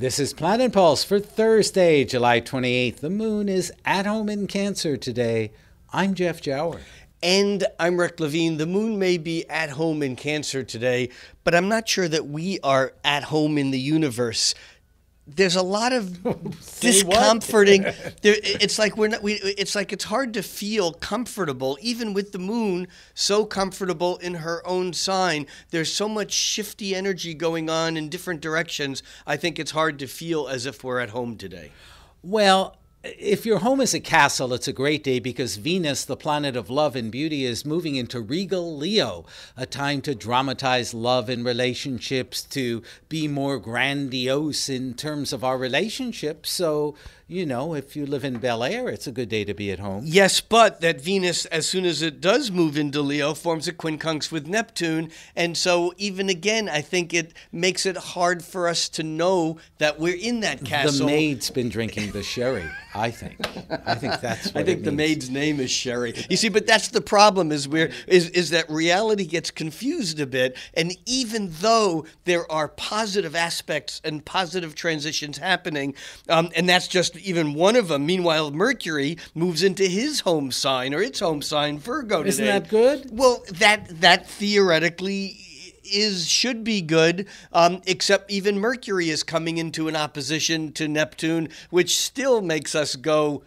This is Planet Pulse for Thursday, July 28th. The moon is at home in Cancer today. I'm Jeff Jower. And I'm Rick Levine. The moon may be at home in Cancer today, but I'm not sure that we are at home in the universe there's a lot of discomforting. there, it's like we're not. We, it's like it's hard to feel comfortable, even with the moon so comfortable in her own sign. There's so much shifty energy going on in different directions. I think it's hard to feel as if we're at home today. Well, if your home is a castle, it's a great day because Venus, the planet of love and beauty, is moving into regal Leo, a time to dramatize love and relationships, to be more grandiose in terms of our relationships. So, you know, if you live in Bel Air, it's a good day to be at home. Yes, but that Venus, as soon as it does move into Leo, forms a quincunx with Neptune. And so, even again, I think it makes it hard for us to know that we're in that castle. The maid's been drinking the sherry. I think. I think that's. I think the maid's name is Sherry. You see, but that's the problem is where is is that reality gets confused a bit, and even though there are positive aspects and positive transitions happening, um, and that's just even one of them. Meanwhile, Mercury moves into his home sign or its home sign, Virgo. Today. Isn't that good? Well, that that theoretically is should be good, um, except even Mercury is coming into an opposition to Neptune, which still makes us go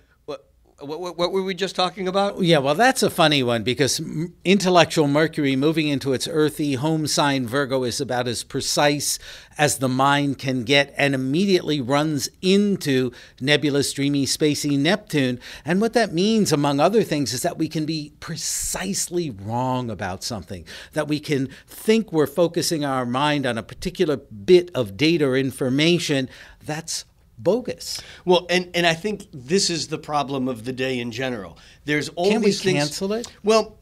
what, what, what, were we just talking about? Yeah, well, that's a funny one because intellectual Mercury moving into its earthy home sign Virgo is about as precise as the mind can get and immediately runs into nebulous, dreamy, spacey Neptune. And what that means, among other things, is that we can be precisely wrong about something, that we can think we're focusing our mind on a particular bit of data or information. That's bogus. Well, and, and I think this is the problem of the day in general. There's all can these things. cancel it? Well,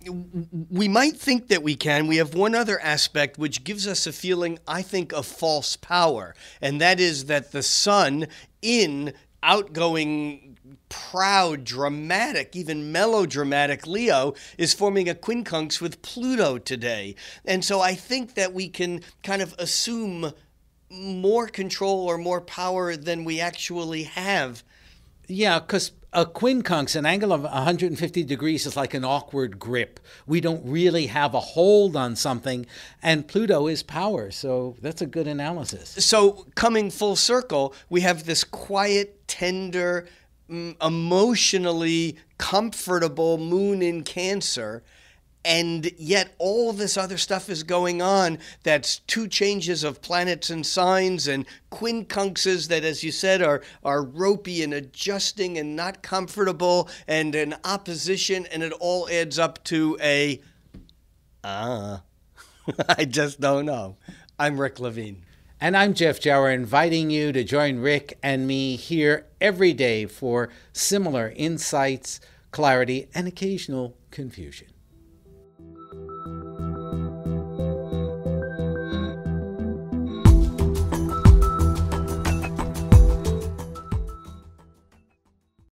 we might think that we can. We have one other aspect which gives us a feeling, I think, of false power, and that is that the sun in outgoing proud, dramatic, even melodramatic Leo is forming a quincunx with Pluto today. And so I think that we can kind of assume more control or more power than we actually have. Yeah, because a quincunx, an angle of 150 degrees, is like an awkward grip. We don't really have a hold on something, and Pluto is power. So that's a good analysis. So, coming full circle, we have this quiet, tender, mm, emotionally comfortable moon in Cancer and yet all this other stuff is going on that's two changes of planets and signs and quincunxes that as you said are are ropey and adjusting and not comfortable and an opposition and it all adds up to a uh I just don't know. I'm Rick Levine. And I'm Jeff Jauer, inviting you to join Rick and me here every day for similar insights, clarity, and occasional confusion.